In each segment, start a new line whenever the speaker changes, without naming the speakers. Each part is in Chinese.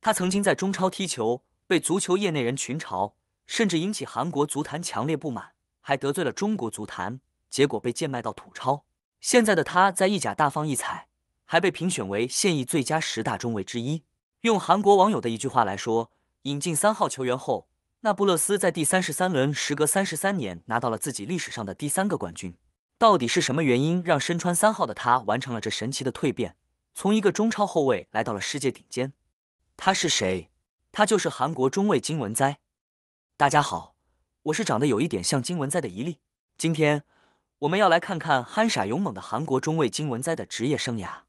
他曾经在中超踢球，被足球业内人群嘲，甚至引起韩国足坛强烈不满，还得罪了中国足坛，结果被贱卖到土超。现在的他在意甲大放异彩，还被评选为现役最佳十大中卫之一。用韩国网友的一句话来说：“引进三号球员后，那不勒斯在第三十三轮，时隔三十三年，拿到了自己历史上的第三个冠军。”到底是什么原因让身穿三号的他完成了这神奇的蜕变，从一个中超后卫来到了世界顶尖？他是谁？他就是韩国中卫金文哉。大家好，我是长得有一点像金文哉的一粒。今天我们要来看看憨傻勇猛的韩国中卫金文哉的职业生涯。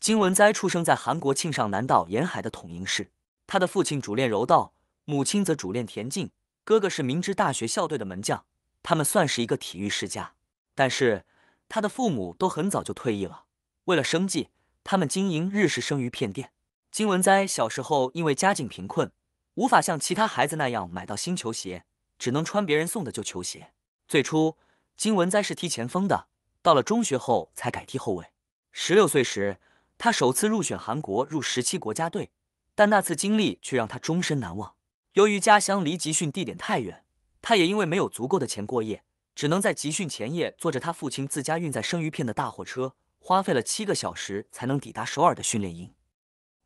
金文哉出生在韩国庆尚南道沿海的统营市，他的父亲主练柔道，母亲则主练田径，哥哥是明知大学校队的门将，他们算是一个体育世家。但是他的父母都很早就退役了，为了生计，他们经营日式生鱼片店。金文哉小时候因为家境贫困，无法像其他孩子那样买到新球鞋，只能穿别人送的旧球鞋。最初，金文哉是踢前锋的，到了中学后才改踢后卫。十六岁时，他首次入选韩国入十七国家队，但那次经历却让他终身难忘。由于家乡离集训地点太远，他也因为没有足够的钱过夜，只能在集训前夜坐着他父亲自家运载生鱼片的大货车，花费了七个小时才能抵达首尔的训练营。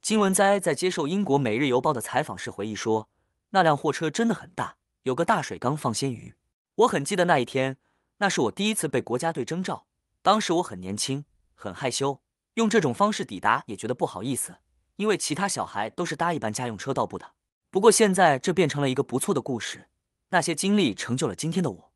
金文哉在接受英国《每日邮报》的采访时回忆说：“那辆货车真的很大，有个大水缸放鲜鱼。我很记得那一天，那是我第一次被国家队征召。当时我很年轻，很害羞，用这种方式抵达也觉得不好意思，因为其他小孩都是搭一般家用车到部的。不过现在这变成了一个不错的故事，那些经历成就了今天的我。”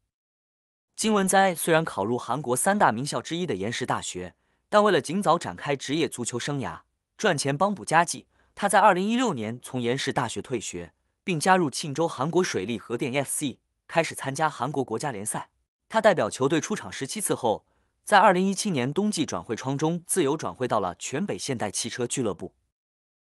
金文哉虽然考入韩国三大名校之一的延世大学，但为了尽早展开职业足球生涯。赚钱帮补家计。他在二零一六年从延世大学退学，并加入庆州韩国水利核电 FC，开始参加韩国国家联赛。他代表球队出场十七次后，在二零一七年冬季转会窗中自由转会到了全北现代汽车俱乐部。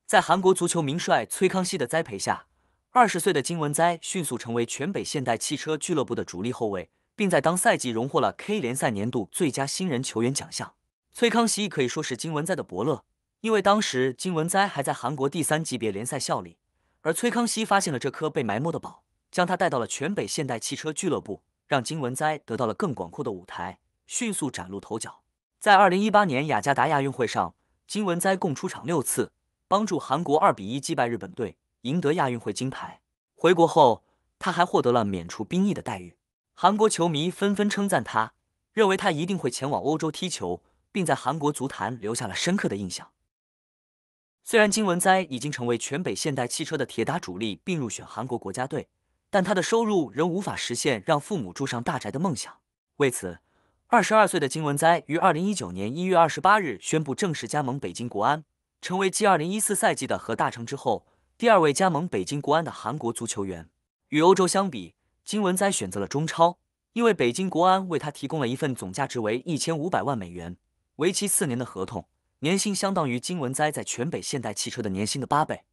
在韩国足球名帅崔康熙的栽培下，二十岁的金文哉迅速成为全北现代汽车俱乐部的主力后卫，并在当赛季荣获了 K 联赛年度最佳新人球员奖项。崔康熙可以说是金文哉的伯乐。因为当时金文哉还在韩国第三级别联赛效力，而崔康熙发现了这颗被埋没的宝，将他带到了全北现代汽车俱乐部，让金文哉得到了更广阔的舞台，迅速崭露头角。在二零一八年雅加达亚运会上，金文哉共出场六次，帮助韩国二比一击败日本队，赢得亚运会金牌。回国后，他还获得了免除兵役的待遇。韩国球迷纷纷称赞他，认为他一定会前往欧洲踢球，并在韩国足坛留下了深刻的印象。虽然金文哉已经成为全北现代汽车的铁打主力，并入选韩国国家队，但他的收入仍无法实现让父母住上大宅的梦想。为此，二十二岁的金文哉于二零一九年一月二十八日宣布正式加盟北京国安，成为继二零一四赛季的何大成之后第二位加盟北京国安的韩国足球员。与欧洲相比，金文哉选择了中超，因为北京国安为他提供了一份总价值为一千五百万美元、为期四年的合同。年薪相当于金文哉在全北现代汽车的年薪的八倍。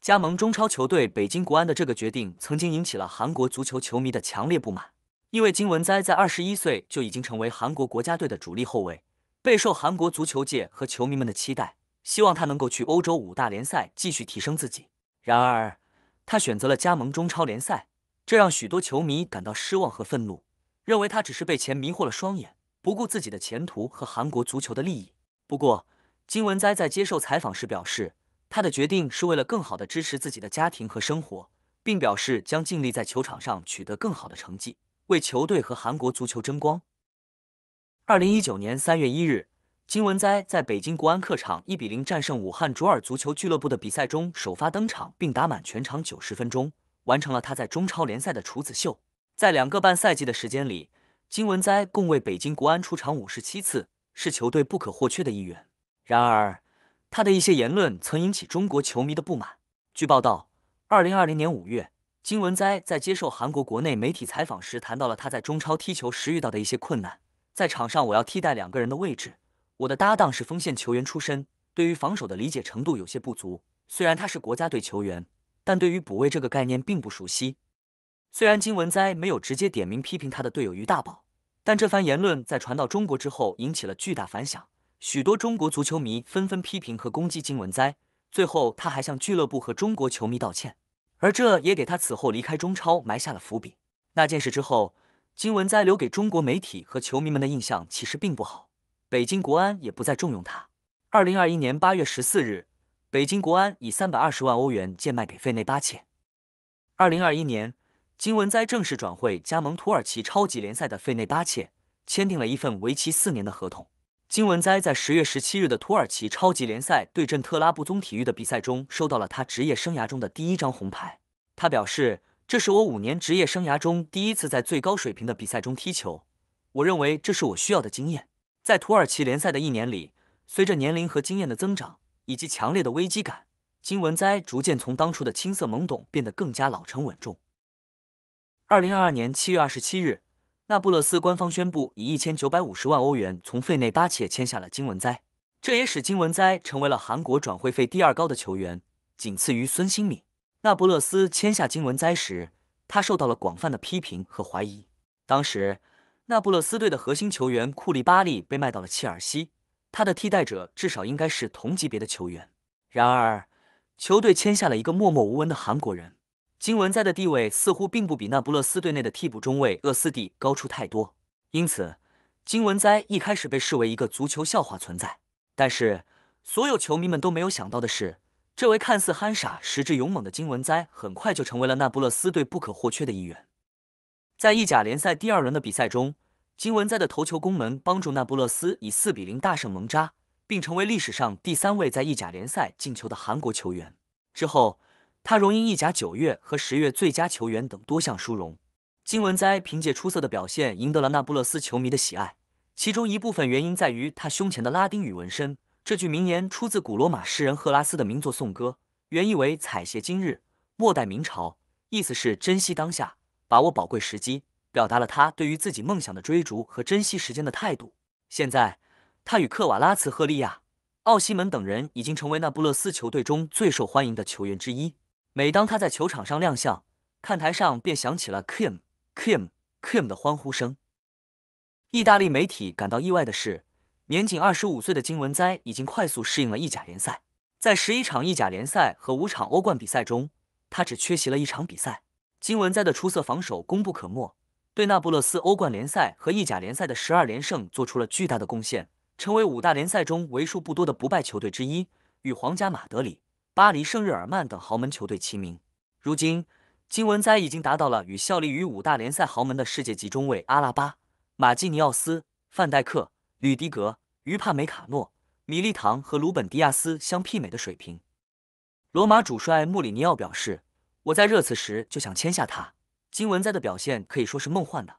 加盟中超球队北京国安的这个决定，曾经引起了韩国足球球迷的强烈不满。因为金文哉在二十一岁就已经成为韩国国家队的主力后卫，备受韩国足球界和球迷们的期待，希望他能够去欧洲五大联赛继续提升自己。然而，他选择了加盟中超联赛，这让许多球迷感到失望和愤怒，认为他只是被钱迷惑了双眼，不顾自己的前途和韩国足球的利益。不过，金文哉在接受采访时表示，他的决定是为了更好的支持自己的家庭和生活，并表示将尽力在球场上取得更好的成绩，为球队和韩国足球争光。二零一九年三月一日，金文哉在北京国安客场一比零战胜武汉卓尔足球俱乐部的比赛中首发登场，并打满全场九十分钟，完成了他在中超联赛的处子秀。在两个半赛季的时间里，金文哉共为北京国安出场五十七次。是球队不可或缺的一员。然而，他的一些言论曾引起中国球迷的不满。据报道，二零二零年五月，金文哉在接受韩国国内媒体采访时，谈到了他在中超踢球时遇到的一些困难。在场上，我要替代两个人的位置，我的搭档是锋线球员出身，对于防守的理解程度有些不足。虽然他是国家队球员，但对于补位这个概念并不熟悉。虽然金文哉没有直接点名批评他的队友于大宝。但这番言论在传到中国之后引起了巨大反响，许多中国足球迷纷纷批评和攻击金文哉。最后，他还向俱乐部和中国球迷道歉，而这也给他此后离开中超埋下了伏笔。那件事之后，金文哉留给中国媒体和球迷们的印象其实并不好，北京国安也不再重用他。二零二一年八月十四日，北京国安以三百二十万欧元贱卖给费内巴切。二零二一年。金文哉正式转会加盟土耳其超级联赛的费内巴切，签订了一份为期四年的合同。金文哉在十月十七日的土耳其超级联赛对阵特拉布宗体育的比赛中，收到了他职业生涯中的第一张红牌。他表示：“这是我五年职业生涯中第一次在最高水平的比赛中踢球，我认为这是我需要的经验。”在土耳其联赛的一年里，随着年龄和经验的增长，以及强烈的危机感，金文哉逐渐从当初的青涩懵懂变得更加老成稳重。二零二二年七月二十七日，那不勒斯官方宣布以一千九百五十万欧元从费内巴切签下了金文哉，这也使金文哉成为了韩国转会费第二高的球员，仅次于孙兴敏。那不勒斯签下金文哉时，他受到了广泛的批评和怀疑。当时，那不勒斯队的核心球员库利巴利被卖到了切尔西，他的替代者至少应该是同级别的球员。然而，球队签下了一个默默无闻的韩国人。金文在的地位似乎并不比那不勒斯队内的替补中卫厄斯蒂高出太多，因此金文哉一开始被视为一个足球笑话存在。但是，所有球迷们都没有想到的是，这位看似憨傻、实质勇猛的金文哉，很快就成为了那不勒斯队不可或缺的一员。在意甲联赛第二轮的比赛中，金文哉的头球攻门帮助那不勒斯以四比零大胜蒙扎，并成为历史上第三位在意甲联赛进球的韩国球员。之后。他荣膺意甲九月和十月最佳球员等多项殊荣。金文哉凭借出色的表现赢得了那不勒斯球迷的喜爱，其中一部分原因在于他胸前的拉丁语纹身。这句名言出自古罗马诗人赫拉斯的名作《颂歌》，原意为“采撷今日，莫待明朝”，意思是珍惜当下，把握宝贵时机，表达了他对于自己梦想的追逐和珍惜时间的态度。现在，他与克瓦拉茨赫利亚、奥西门等人已经成为那不勒斯球队中最受欢迎的球员之一。每当他在球场上亮相，看台上便响起了 “Kim，Kim，Kim” 的欢呼声。意大利媒体感到意外的是，年仅二十五岁的金文哉已经快速适应了意甲联赛。在十一场意甲联赛和五场欧冠比赛中，他只缺席了一场比赛。金文哉的出色防守功不可没，对那不勒斯欧冠联赛和意甲联赛的十二连胜做出了巨大的贡献，成为五大联赛中为数不多的不败球队之一，与皇家马德里。巴黎、圣日耳曼等豪门球队齐名。如今，金文哉已经达到了与效力于五大联赛豪门的世界级中卫阿拉巴、马基尼奥斯、范戴克、吕迪格、于帕梅卡诺、米利唐和鲁本·迪亚斯相媲美的水平。罗马主帅穆里尼奥表示：“我在热刺时就想签下他，金文哉的表现可以说是梦幻的。”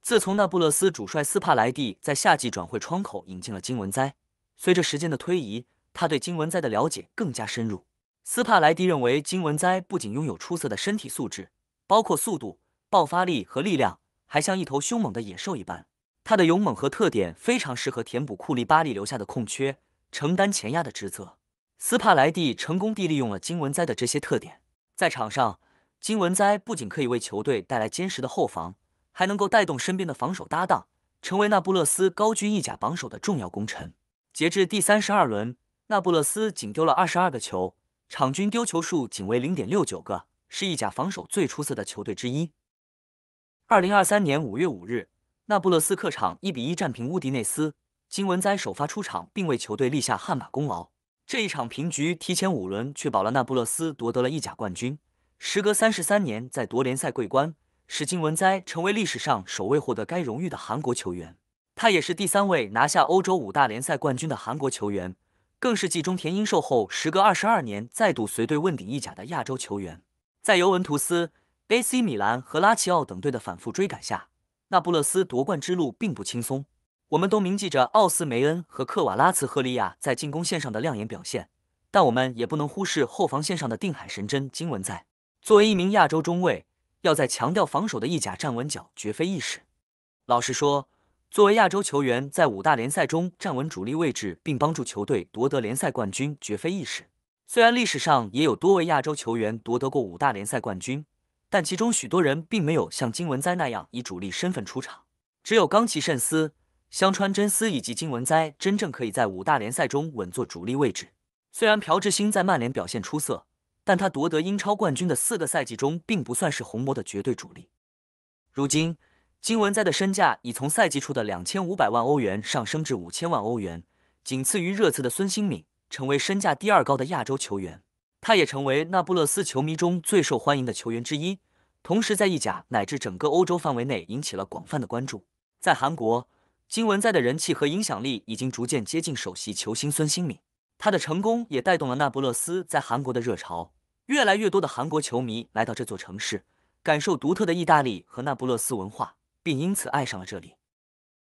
自从那不勒斯主帅斯帕莱蒂在夏季转会窗口引进了金文哉，随着时间的推移。他对金文哉的了解更加深入。斯帕莱蒂认为，金文哉不仅拥有出色的身体素质，包括速度、爆发力和力量，还像一头凶猛的野兽一般。他的勇猛和特点非常适合填补库利巴利留下的空缺，承担前压的职责。斯帕莱蒂成功地利用了金文哉的这些特点，在场上，金文哉不仅可以为球队带来坚实的后防，还能够带动身边的防守搭档，成为那不勒斯高居意甲榜首的重要功臣。截至第三十二轮。那不勒斯仅丢了二十二个球，场均丢球数仅为零点六九个，是意甲防守最出色的球队之一。二零二三年五月五日，那不勒斯客场一比一战平乌迪内斯，金文哉首发出场，并为球队立下汗马功劳。这一场平局提前五轮确保了那不勒斯夺得了意甲冠军，时隔三十三年再夺联赛桂冠，使金文哉成为历史上首位获得该荣誉的韩国球员。他也是第三位拿下欧洲五大联赛冠军的韩国球员。更是继中田英寿后，时隔二十二年再度随队问鼎意甲的亚洲球员。在尤文图斯、AC 米兰和拉齐奥等队的反复追赶下，那不勒斯夺冠之路并不轻松。我们都铭记着奥斯梅恩和克瓦拉茨赫利亚在进攻线上的亮眼表现，但我们也不能忽视后防线上的定海神针金文在。作为一名亚洲中卫，要在强调防守的意甲站稳脚，绝非易事。老实说。作为亚洲球员，在五大联赛中站稳主力位置，并帮助球队夺得联赛冠军，绝非易事。虽然历史上也有多位亚洲球员夺得过五大联赛冠军，但其中许多人并没有像金文哉那样以主力身份出场。只有冈崎慎司、香川真司以及金文哉真正可以在五大联赛中稳坐主力位置。虽然朴智星在曼联表现出色，但他夺得英超冠军的四个赛季中，并不算是红魔的绝对主力。如今。金文哉的身价已从赛季初的两千五百万欧元上升至五千万欧元，仅次于热刺的孙兴敏，成为身价第二高的亚洲球员。他也成为那不勒斯球迷中最受欢迎的球员之一，同时在意甲乃至整个欧洲范围内引起了广泛的关注。在韩国，金文在的人气和影响力已经逐渐接近首席球星孙兴敏。他的成功也带动了那不勒斯在韩国的热潮，越来越多的韩国球迷来到这座城市，感受独特的意大利和那不勒斯文化。并因此爱上了这里。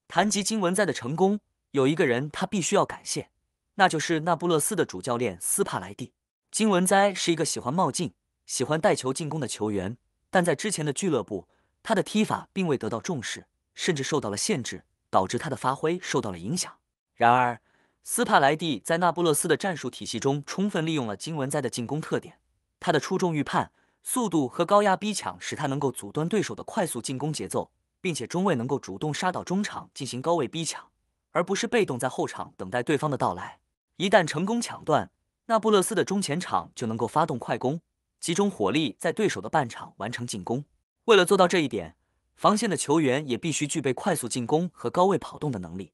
谈及金文在的成功，有一个人他必须要感谢，那就是那不勒斯的主教练斯帕莱蒂。金文哉是一个喜欢冒进、喜欢带球进攻的球员，但在之前的俱乐部，他的踢法并未得到重视，甚至受到了限制，导致他的发挥受到了影响。然而，斯帕莱蒂在那不勒斯的战术体系中充分利用了金文哉的进攻特点，他的出众预判、速度和高压逼抢使他能够阻断对手的快速进攻节奏。并且中卫能够主动杀到中场进行高位逼抢，而不是被动在后场等待对方的到来。一旦成功抢断，那不勒斯的中前场就能够发动快攻，集中火力在对手的半场完成进攻。为了做到这一点，防线的球员也必须具备快速进攻和高位跑动的能力。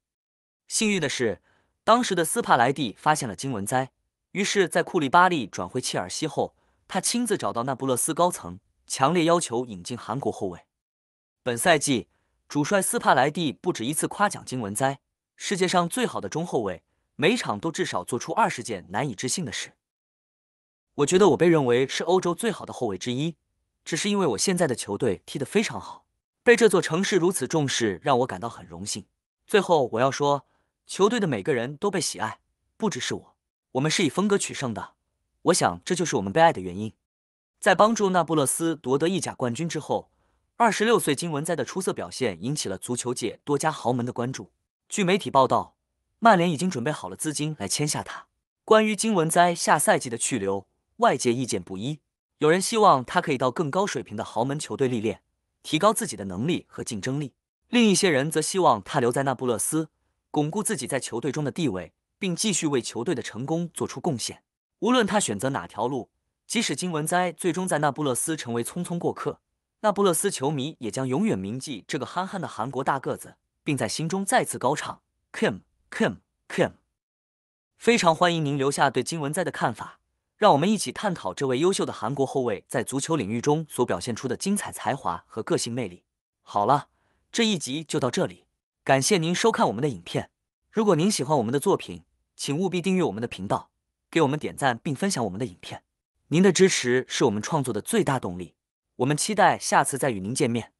幸运的是，当时的斯帕莱蒂发现了金文哉，于是，在库利巴利转会切尔西后，他亲自找到那不勒斯高层，强烈要求引进韩国后卫。本赛季，主帅斯帕莱蒂不止一次夸奖金文哉：“世界上最好的中后卫，每场都至少做出二十件难以置信的事。”我觉得我被认为是欧洲最好的后卫之一，只是因为我现在的球队踢得非常好。被这座城市如此重视，让我感到很荣幸。最后，我要说，球队的每个人都被喜爱，不只是我。我们是以风格取胜的，我想这就是我们被爱的原因。在帮助那不勒斯夺得意甲冠军之后。二十六岁金文哉的出色表现引起了足球界多家豪门的关注。据媒体报道，曼联已经准备好了资金来签下他。关于金文哉下赛季的去留，外界意见不一。有人希望他可以到更高水平的豪门球队历练，提高自己的能力和竞争力；另一些人则希望他留在那不勒斯，巩固自己在球队中的地位，并继续为球队的成功做出贡献。无论他选择哪条路，即使金文哉最终在那不勒斯成为匆匆过客。那不勒斯球迷也将永远铭记这个憨憨的韩国大个子，并在心中再次高唱 Kim Kim Kim。非常欢迎您留下对金文在的看法，让我们一起探讨这位优秀的韩国后卫在足球领域中所表现出的精彩才华和个性魅力。好了，这一集就到这里，感谢您收看我们的影片。如果您喜欢我们的作品，请务必订阅我们的频道，给我们点赞并分享我们的影片。您的支持是我们创作的最大动力。我们期待下次再与您见面。